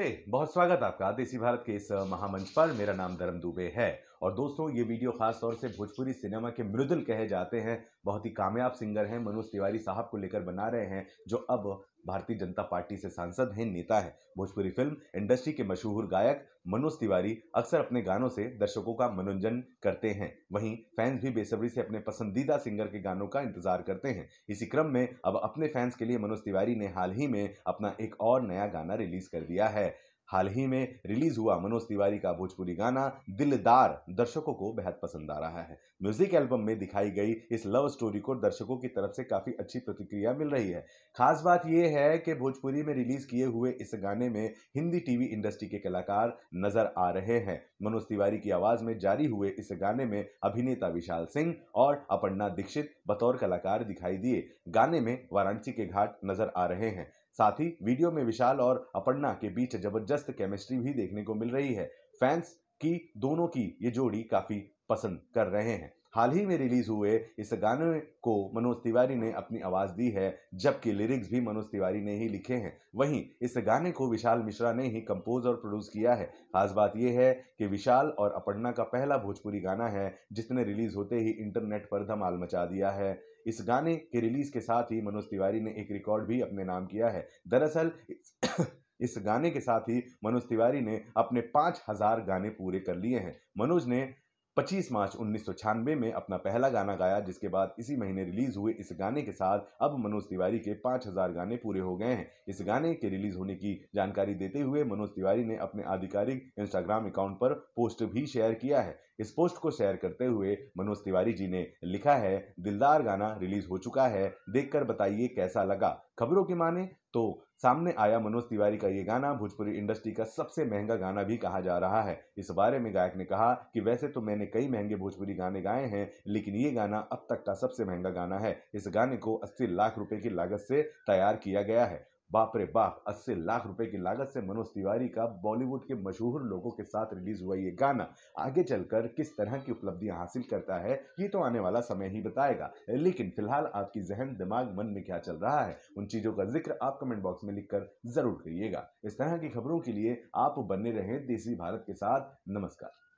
नमस्ते बहुत स्वागत आपका देसी भारत के इस महामंच पर मेरा नाम धर्म दुबे है और दोस्तों ये वीडियो खास तौर से भोजपुरी सिनेमा के मृदुल कहे जाते हैं बहुत ही कामयाब सिंगर हैं मनोज तिवारी साहब को लेकर बना रहे हैं जो अब भारतीय जनता पार्टी से सांसद हैं नेता है भोजपुरी फिल्म इंडस्ट्री के मशहूर गायक मनोज तिवारी अक्सर अपने गानों से दर्शकों का मनोरंजन करते हैं वहीं फैंस भी बेसब्री से अपने पसंदीदा सिंगर के गानों का इंतजार करते हैं इसी क्रम में अब अपने फैंस के लिए मनोज तिवारी ने हाल ही में अपना एक और नया गाना रिलीज कर दिया है हाल ही में रिलीज हुआ मनोज तिवारी का भोजपुरी गाना दिलदार दर्शकों को बेहद पसंद आ रहा है म्यूजिक एल्बम में दिखाई गई इस लव स्टोरी को दर्शकों की तरफ से काफी अच्छी प्रतिक्रिया मिल रही है खास बात यह है कि भोजपुरी में रिलीज किए हुए इस गाने में हिंदी टीवी इंडस्ट्री के कलाकार नजर आ रहे हैं मनोज तिवारी की आवाज में जारी हुए इस गाने में अभिनेता विशाल सिंह और अपर्णा दीक्षित बतौर कलाकार दिखाई दिए गाने में वाराणसी के घाट नजर आ रहे हैं साथ ही वीडियो में विशाल और अपर्णा के बीच जबरदस्त केमिस्ट्री भी देखने को मिल रही है फैंस की दोनों की ये जोड़ी काफी पसंद कर रहे हैं हाल ही में रिलीज हुए इस गाने को मनोज तिवारी ने अपनी आवाज़ दी है जबकि लिरिक्स भी मनोज तिवारी ने ही लिखे हैं वहीं इस गाने को विशाल मिश्रा ने ही कंपोज और प्रोड्यूस किया है खास बात यह है कि विशाल और अपर्णा का पहला भोजपुरी गाना है जिसने रिलीज होते ही इंटरनेट पर धमाल मचा दिया है इस गाने के रिलीज के साथ ही मनोज तिवारी ने एक रिकॉर्ड भी अपने नाम किया है दरअसल इस गाने के साथ ही मनोज तिवारी ने अपने पाँच हजार गाने पूरे कर लिए हैं मनोज ने 25 मार्च उन्नीस में अपना पहला गाना गाया जिसके बाद इसी महीने रिलीज हुए इस गाने के साथ अब मनोज तिवारी के 5000 गाने पूरे हो गए हैं इस गाने के रिलीज होने की जानकारी देते हुए मनोज तिवारी ने अपने आधिकारिक इंस्टाग्राम अकाउंट पर पोस्ट भी शेयर किया है इस पोस्ट को शेयर करते हुए मनोज तिवारी जी ने लिखा है दिलदार गाना रिलीज हो चुका है देखकर बताइए कैसा लगा खबरों की माने तो सामने आया मनोज तिवारी का ये गाना भोजपुरी इंडस्ट्री का सबसे महंगा गाना भी कहा जा रहा है इस बारे में गायक ने कहा कि वैसे तो मैंने कई महंगे भोजपुरी गाने गाए हैं लेकिन ये गाना अब तक का सबसे महंगा गाना है इस गाने को अस्सी लाख रुपए की लागत से तैयार किया गया है बाप रे बाप अस्सी लाख रुपए की लागत से मनोज तिवारी का बॉलीवुड के मशहूर लोगों के साथ रिलीज हुआ ये गाना आगे चलकर किस तरह की उपलब्धियां हासिल करता है ये तो आने वाला समय ही बताएगा लेकिन फिलहाल आपकी जहन दिमाग मन में क्या चल रहा है उन चीजों का जिक्र आप कमेंट बॉक्स में लिखकर जरूर करिएगा इस तरह की खबरों के लिए आप बने रहें देसी भारत के साथ नमस्कार